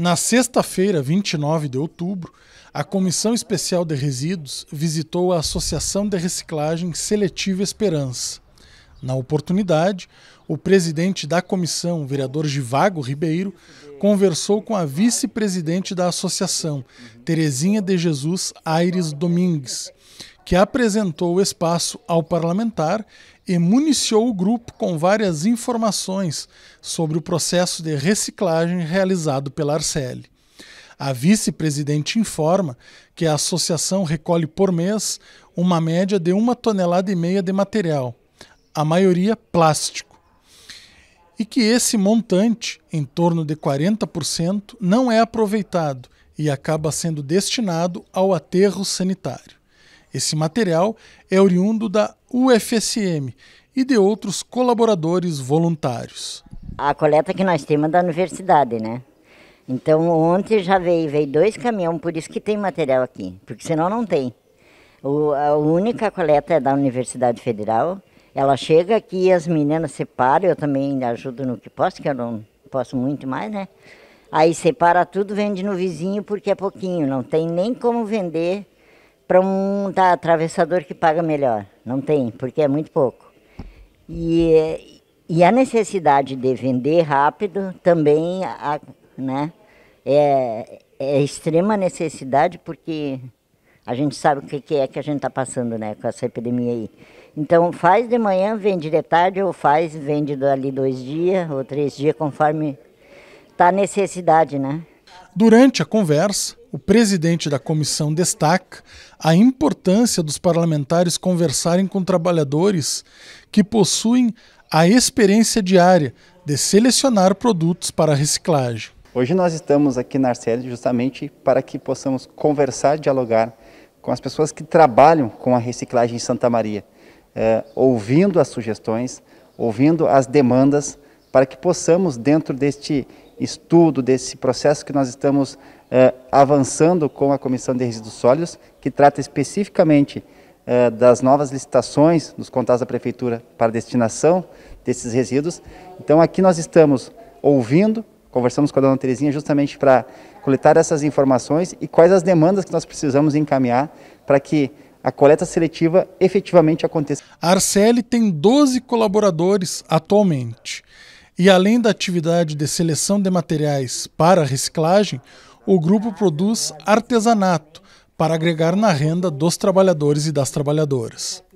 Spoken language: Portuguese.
Na sexta-feira, 29 de outubro, a Comissão Especial de Resíduos visitou a Associação de Reciclagem Seletiva Esperança. Na oportunidade, o presidente da comissão, vereador Givago Ribeiro, conversou com a vice-presidente da associação, Terezinha de Jesus Aires Domingues, que apresentou o espaço ao parlamentar e municiou o grupo com várias informações sobre o processo de reciclagem realizado pela Arcele. A vice-presidente informa que a associação recolhe por mês uma média de uma tonelada e meia de material, a maioria plástico, e que esse montante, em torno de 40%, não é aproveitado e acaba sendo destinado ao aterro sanitário. Esse material é oriundo da UFSM e de outros colaboradores voluntários. A coleta que nós temos é da universidade, né? Então ontem já veio, veio dois caminhões, por isso que tem material aqui, porque senão não tem. O, a única coleta é da Universidade Federal. Ela chega aqui, as meninas separam, eu também ajudo no que posso, que eu não posso muito mais, né? Aí separa tudo, vende no vizinho porque é pouquinho, não tem nem como vender para um da atravessador que paga melhor. Não tem, porque é muito pouco. E, e a necessidade de vender rápido também a, né, é, é extrema necessidade, porque a gente sabe o que, que é que a gente está passando né, com essa epidemia aí. Então, faz de manhã, vende de tarde, ou faz, vende ali dois dias ou três dias, conforme está a necessidade, né? Durante a conversa, o presidente da comissão destaca a importância dos parlamentares conversarem com trabalhadores que possuem a experiência diária de selecionar produtos para reciclagem. Hoje nós estamos aqui na Arcelia justamente para que possamos conversar, dialogar com as pessoas que trabalham com a reciclagem em Santa Maria, é, ouvindo as sugestões, ouvindo as demandas, para que possamos, dentro deste estudo, desse processo que nós estamos eh, avançando com a Comissão de Resíduos Sólidos, que trata especificamente eh, das novas licitações nos contratos da Prefeitura para destinação desses resíduos. Então aqui nós estamos ouvindo, conversamos com a dona Terezinha justamente para coletar essas informações e quais as demandas que nós precisamos encaminhar para que a coleta seletiva efetivamente aconteça. A Arcel tem 12 colaboradores atualmente. E além da atividade de seleção de materiais para reciclagem, o grupo produz artesanato para agregar na renda dos trabalhadores e das trabalhadoras.